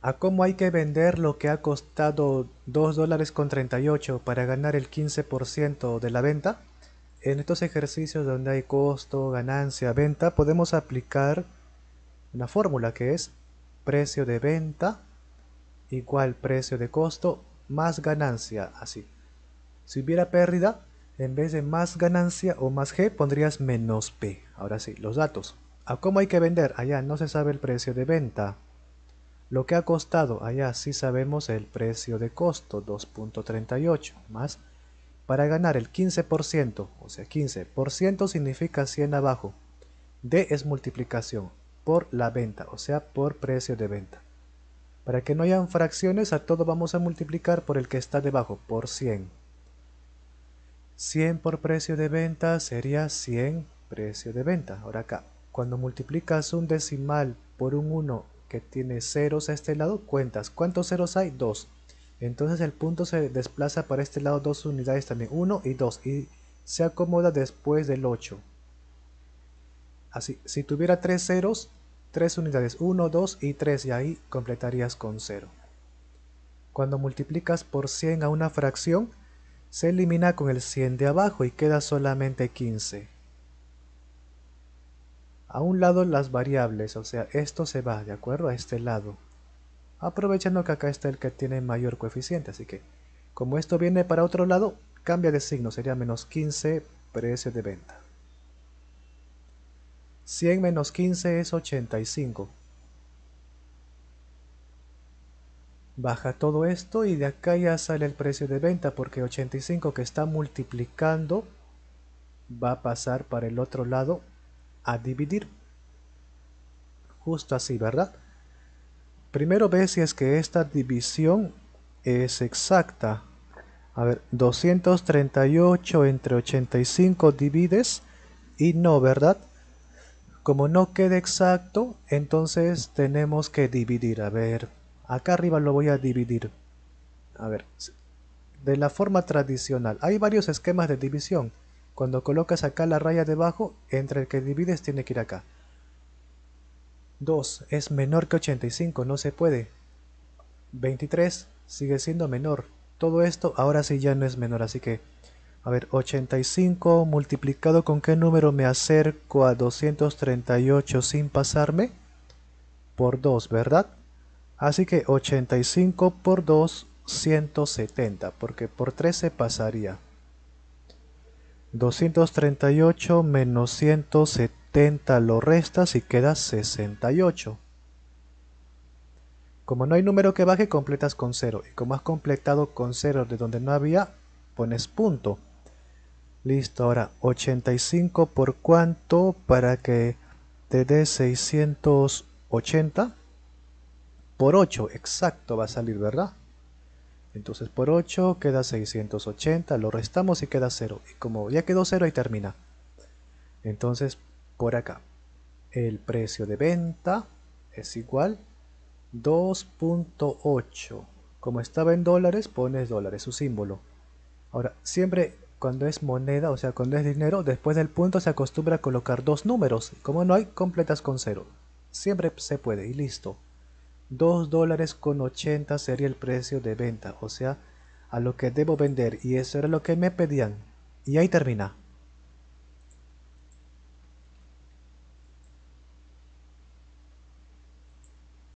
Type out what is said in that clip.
a cómo hay que vender lo que ha costado 2 dólares con 38 para ganar el 15% de la venta. En estos ejercicios donde hay costo, ganancia, venta, podemos aplicar una fórmula que es precio de venta igual precio de costo más ganancia, así. Si hubiera pérdida, en vez de más ganancia o más G pondrías menos P. Ahora sí, los datos. ¿A cómo hay que vender? Allá no se sabe el precio de venta. Lo que ha costado allá sí sabemos el precio de costo, 2.38 más. Para ganar el 15%, o sea 15% significa 100 abajo. D es multiplicación por la venta, o sea por precio de venta. Para que no hayan fracciones a todo vamos a multiplicar por el que está debajo, por 100. 100 por precio de venta sería 100 precio de venta. Ahora acá, cuando multiplicas un decimal por un 1 que tiene ceros a este lado, cuentas. ¿Cuántos ceros hay? 2. Entonces el punto se desplaza para este lado dos unidades también, 1 y 2, y se acomoda después del 8. Así, si tuviera 3 ceros, 3 unidades, 1, 2 y 3, y ahí completarías con 0. Cuando multiplicas por 100 a una fracción, se elimina con el 100 de abajo y queda solamente 15 a un lado las variables, o sea, esto se va de acuerdo a este lado. Aprovechando que acá está el que tiene mayor coeficiente, así que como esto viene para otro lado, cambia de signo, sería menos 15 precio de venta. 100 menos 15 es 85. Baja todo esto y de acá ya sale el precio de venta porque 85 que está multiplicando va a pasar para el otro lado a dividir. Justo así, ¿verdad? Primero ve si es que esta división es exacta. A ver, 238 entre 85 divides y no, ¿verdad? Como no queda exacto, entonces tenemos que dividir. A ver, acá arriba lo voy a dividir. A ver, de la forma tradicional. Hay varios esquemas de división. Cuando colocas acá la raya debajo, entre el que divides tiene que ir acá. 2 es menor que 85, no se puede. 23 sigue siendo menor. Todo esto ahora sí ya no es menor, así que... A ver, 85 multiplicado con qué número me acerco a 238 sin pasarme? Por 2, ¿verdad? Así que 85 por 2, 170, porque por 3 se pasaría. 238 menos 170 lo restas y queda 68. Como no hay número que baje, completas con 0. Y como has completado con 0 de donde no había, pones punto. Listo, ahora 85 por cuánto para que te dé 680 por 8. Exacto va a salir, ¿verdad? Entonces por 8 queda 680, lo restamos y queda 0. Y como ya quedó 0 ahí termina. Entonces por acá, el precio de venta es igual 2.8. Como estaba en dólares, pones dólares, su símbolo. Ahora, siempre cuando es moneda, o sea, cuando es dinero, después del punto se acostumbra a colocar dos números. Como no hay, completas con 0. Siempre se puede y listo. 2 dólares con 80 sería el precio de venta, o sea, a lo que debo vender y eso era lo que me pedían. Y ahí termina.